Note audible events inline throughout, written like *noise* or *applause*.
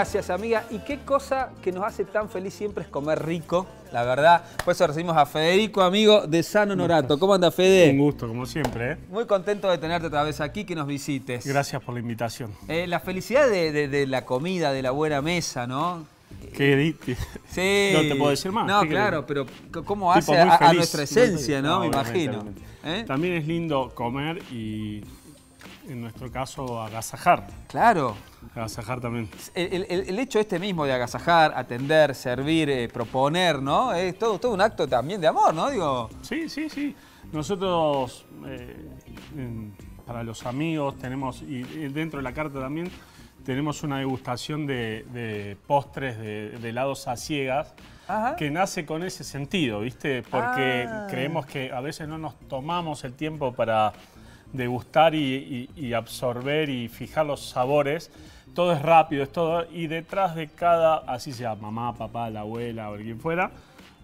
Gracias, amiga. Y qué cosa que nos hace tan feliz siempre es comer rico, la verdad. Por eso recibimos a Federico, amigo de San Honorato. ¿Cómo anda, Fede? Un gusto, como siempre. ¿eh? Muy contento de tenerte otra vez aquí, que nos visites. Gracias por la invitación. Eh, la felicidad de, la comida, de la buena mesa, ¿no? Qué sí. *laughs* No te puedo decir más. No, claro, pero ¿cómo hace a, nuestra esencia, no? me imagino. ¿Eh? También es lindo comer y en nuestro caso, agasajar. Claro. Agasajar también. El, hecho este mismo de agasajar, atender, servir, eh, proponer, ¿no? Es todo, todo un acto también de amor, ¿no? Digo... Sí, sí, sí. Nosotros, eh, para los amigos, tenemos, y dentro de la carta también, tenemos una degustación de, postres, de, helados a ciegas, que nace con ese sentido, ¿viste? Porque ah. creemos que a veces no nos tomamos el tiempo para de y, y, absorber y fijar los sabores. Todo es rápido, es todo. Y detrás de cada, así sea mamá, papá, la abuela o alguien fuera,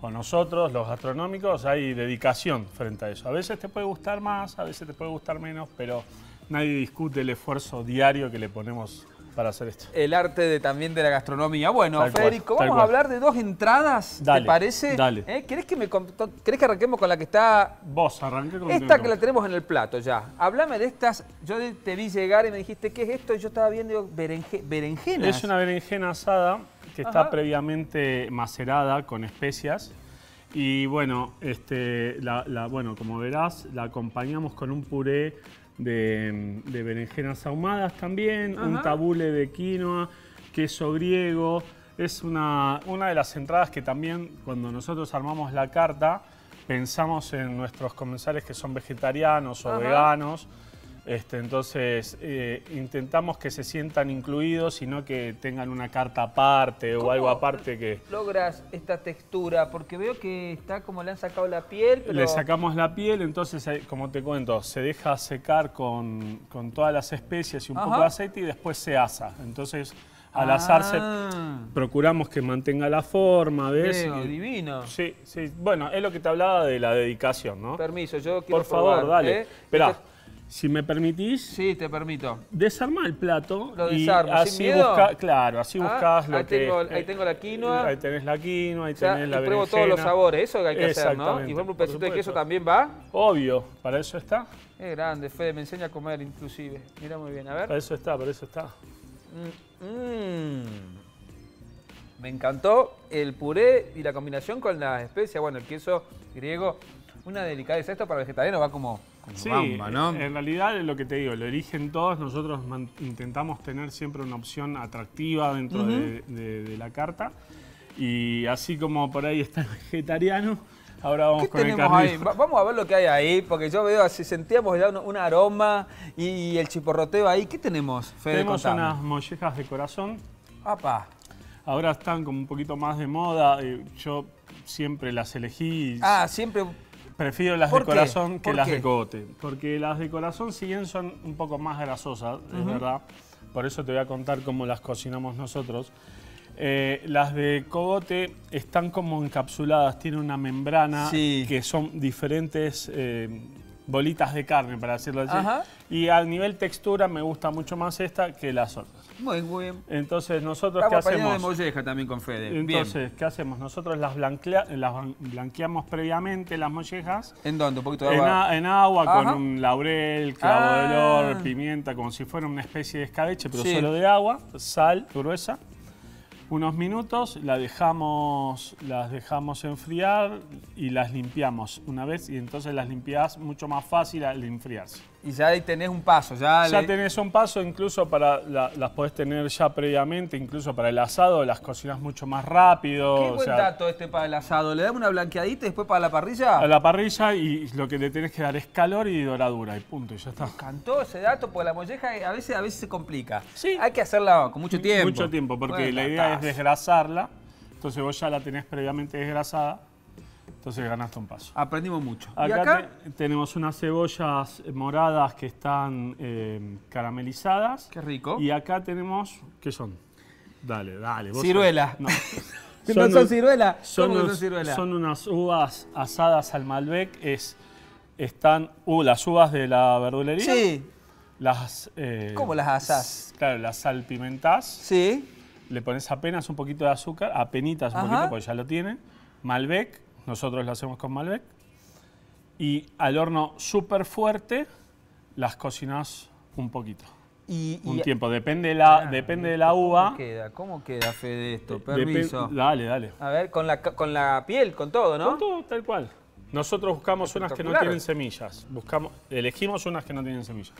o nosotros, los gastronómicos, hay dedicación frente a eso. A veces te puede gustar más, a veces te puede gustar menos, pero nadie discute el esfuerzo diario que le ponemos para hacer esto. El arte de, también de la gastronomía. Bueno, Federico, vamos a hablar de dos entradas, ¿te parece? Dale. ¿Eh? ¿Querés, que me, que arranquemos con la que está...? Vos, arranqué con Esta que, que la tenemos en el plato ya. Hablame de estas. Yo te vi llegar y me dijiste, ¿qué es esto? Y yo estaba viendo Es una berenjena asada que está previamente macerada con especias. Y bueno, este, la, bueno, como verás, la acompañamos con un puré Mm, de, berenjenas ahumadas también, un tabule de quinoa, queso griego. Es una, de las entradas que también cuando nosotros armamos la carta pensamos en nuestros comensales que son vegetarianos o veganos este, entonces, eh, intentamos que se sientan incluidos y no que tengan una carta aparte o algo aparte que... logras esta textura? Porque veo que está como le han sacado la piel, Le sacamos la piel, entonces, eh, como te cuento, se deja secar con, todas las especias y un poco de aceite y después se asa. Entonces... Al ah. asarse, procuramos que mantenga la forma, ¿ves? divino. Sí, sí. Bueno, es lo que te hablaba de la dedicación, ¿no? Permiso, yo quiero Por favor, dale. ¿eh? si me permitís. Sí, te permito. Desarma el plato. Lo desarmo, y así ¿sin claro, así ah, buscás buscas lo ahí que. Tengo, ahí tengo la quinoa. Ahí tenés la quinoa, ahí tenés o sea, la pruebo todos los sabores, eso que hay que hacer, ¿no? Y por un pedacito de queso también va. Obvio, para eso está. Es grande, Fede, me enseña a comer inclusive. Mira muy bien, a ver. Para eso está, para eso está. Mmm. me encantó el puré y la combinación con las especias. Bueno, el queso griego, una delicadeza. Esto para vegetariano va como sí, En realidad, es lo que te digo, lo eligen todos. Nosotros intentamos tener siempre una opción atractiva dentro de, la carta. Y así como por ahí está el vegetariano, ahora vamos con el vamos a ver lo que hay ahí, porque yo veo, si sentíamos ya un, aroma y, el chiporroteo ahí. ¿Qué tenemos, Fede? Tenemos unas mollejas de corazón. ¡Apa! Ahora están como un poquito más de moda. Eh, yo siempre las elegí. Ah, siempre Prefiero las de corazón que las de cogote. Porque las de corazón, si bien son un poco más grasosas, es verdad. Por eso te voy a contar cómo las cocinamos nosotros. Eh, las de cogote están como encapsuladas, tienen una membrana que son diferentes. Eh, bolitas de carne, para decirlo así. Y a nivel textura me gusta mucho más esta que las otras. Muy bien. Entonces, nosotros qué hacemos. de molleja también con Fede. Entonces, ¿qué hacemos? Nosotros las, las, blanqueamos previamente las mollejas. ¿En dónde? Un poquito de agua. En, agua con un laurel, clavo de ah. olor, pimienta, como si fuera una especie de escabeche, pero solo de agua, sal gruesa unos minutos, la dejamos, las dejamos enfriar y las limpiamos una vez y entonces las limpiás mucho más fácil al enfriarse. Y ya tenés un paso. Ya, ya tenés un paso, incluso para las podés tener ya previamente, incluso para el asado, las cocinas mucho más rápido. Qué buen dato este para el asado. Le damos una blanqueadita y después para la parrilla. A la parrilla y lo que le tenés que dar es calor y doradura y punto, y ya está. Me encantó ese dato porque la molleja eh, a veces, a veces se complica. Sí. Hay que hacerla con mucho tiempo. Mucho tiempo, porque la idea es desgrasarla. Entonces vos ya la tenés previamente desgrasada. Entonces ganaste un paso. Aprendimos mucho. Acá, tenemos unas cebollas moradas que están eh, caramelizadas. Qué rico. Y acá tenemos, ¿qué son? Dale, dale. Vos ciruela. No. *laughs* son, ¿No son Son, unas uvas asadas al Malbec. Es, están uh, las uvas de la verdulería. Sí. Las, eh, ¿Cómo las asás? Claro, las salpimentás. Sí le pones apenas un poquito de azúcar, apenitas un poquito, porque ya lo tienen. Malbec, nosotros lo hacemos con Malbec. Y al horno súper fuerte, las cocinas un poquito. Y, un tiempo, depende de la, depende de la uva. ¿Cómo queda, ¿Cómo queda Fede, esto? Permiso. dale, dale. A ver, con la, con la piel, con todo, ¿no? Con todo, tal cual. Nosotros buscamos unas que no tienen semillas. Buscamos, elegimos unas que no tienen semillas.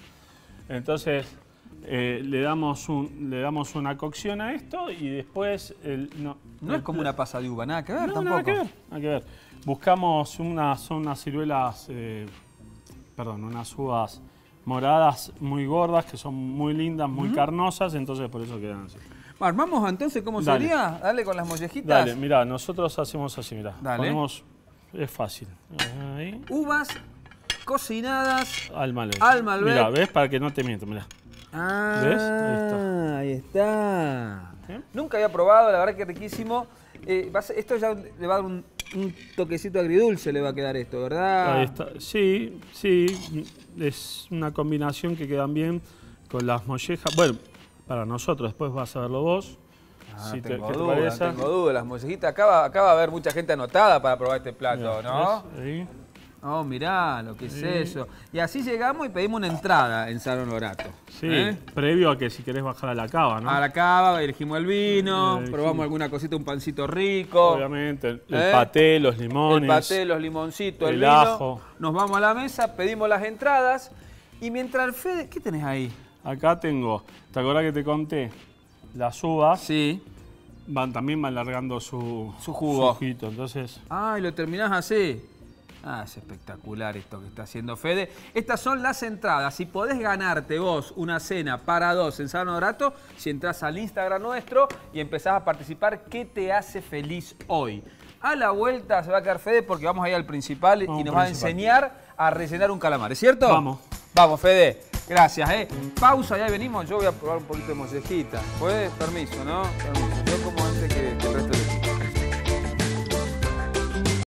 Entonces, eh, le, damos un, le damos una cocción a esto y después... no, no es como una pasa de uva, nada que ver tampoco. Nada que ver, que ver. Buscamos unas, unas ciruelas, eh, perdón, unas uvas moradas muy gordas, que son muy lindas, muy carnosas, entonces por eso quedan así. Armamos entonces cómo sería, dale con las mollejitas. Dale, mirá, nosotros hacemos así, mirá. Ponemos, es fácil. Uvas cocinadas al Malbec. Al Malbec. Mirá, ¿ves? Para que no te miento, mirá. Ah, Ahí está. Nunca había probado, la verdad que riquísimo. Eh, esto ya le va a dar un, toquecito agridulce, le va a quedar esto, ¿verdad? Ahí está. Sí, sí. Es una combinación que quedan bien con las mollejas. Bueno, para nosotros, después vas a verlo vos. Ah, si tengo, te, tengo dudas, las mollejitas. acaba, acaba a haber mucha gente anotada para probar este plato, ¿no? Sí. Oh, mirá lo que es eso. Y así llegamos y pedimos una entrada en Salón Honorato. Sí, ¿eh? previo a que si querés bajar a la cava, ¿no? A la cava, elegimos el vino, probamos alguna cosita, un pancito rico. Obviamente, el ¿eh? paté, los limones. El paté, los limoncitos, el, ajo. Nos vamos a la mesa, pedimos las entradas. Y mientras, Fede, ¿qué tenés ahí? Acá tengo, ¿te acordás que te conté? Las uvas. Sí van también van su, su jugo. entonces... Ah, y lo terminás así. Ah, es espectacular esto que está haciendo Fede. Estas son las entradas. Si podés ganarte vos una cena para dos en San Dorato, si entras al Instagram nuestro y empezás a participar, ¿qué te hace feliz hoy? A la vuelta se va a quedar Fede porque vamos a ir al principal y nos va a enseñar a rellenar un calamar, ¿es cierto? Vamos. Vamos, Fede. Gracias, ¿eh? Pausa, ya venimos. Yo voy a probar un poquito de mollejita. ¿Puedes? Permiso, ¿no? Permiso.